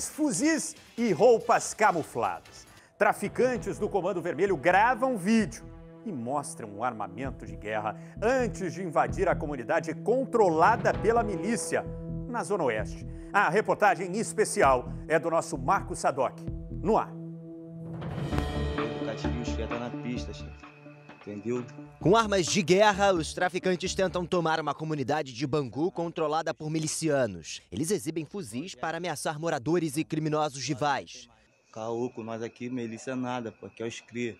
fuzis e roupas camufladas. Traficantes do Comando Vermelho gravam vídeo e mostram o um armamento de guerra antes de invadir a comunidade controlada pela milícia na Zona Oeste. A reportagem especial é do nosso Marco Sadoc. No ar. O gatilho esquenta na pista, chefe entendeu? Com armas de guerra, os traficantes tentam tomar uma comunidade de Bangu controlada por milicianos. Eles exibem fuzis para ameaçar moradores e criminosos rivais. Caúco, nós aqui, milícia nada, porque é os CRI.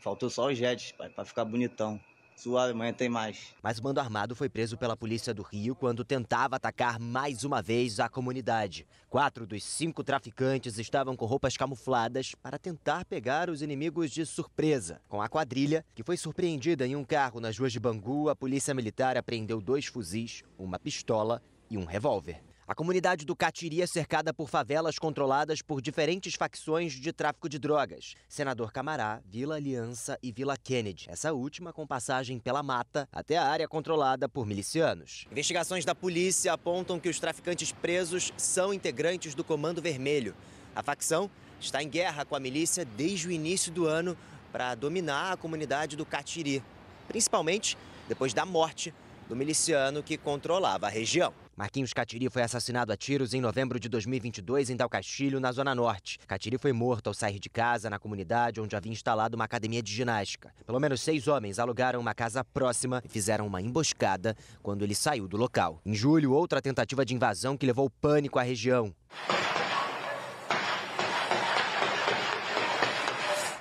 Faltou só os jets, para ficar bonitão. Suave, amanhã tem mais. Mas o bando armado foi preso pela polícia do Rio quando tentava atacar mais uma vez a comunidade. Quatro dos cinco traficantes estavam com roupas camufladas para tentar pegar os inimigos de surpresa. Com a quadrilha, que foi surpreendida em um carro nas ruas de Bangu, a polícia militar apreendeu dois fuzis, uma pistola e um revólver. A comunidade do Catiri é cercada por favelas controladas por diferentes facções de tráfico de drogas. Senador Camará, Vila Aliança e Vila Kennedy. Essa última com passagem pela mata até a área controlada por milicianos. Investigações da polícia apontam que os traficantes presos são integrantes do Comando Vermelho. A facção está em guerra com a milícia desde o início do ano para dominar a comunidade do Catiri, principalmente depois da morte do miliciano que controlava a região. Marquinhos Catiri foi assassinado a tiros em novembro de 2022 em Dalcastilho, na Zona Norte. Catiri foi morto ao sair de casa na comunidade onde havia instalado uma academia de ginástica. Pelo menos seis homens alugaram uma casa próxima e fizeram uma emboscada quando ele saiu do local. Em julho, outra tentativa de invasão que levou pânico à região.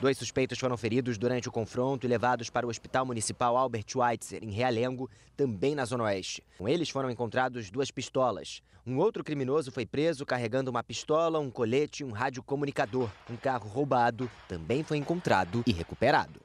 Dois suspeitos foram feridos durante o confronto e levados para o Hospital Municipal Albert Schweitzer, em Realengo, também na Zona Oeste. Com eles foram encontrados duas pistolas. Um outro criminoso foi preso carregando uma pistola, um colete e um radiocomunicador. Um carro roubado também foi encontrado e recuperado.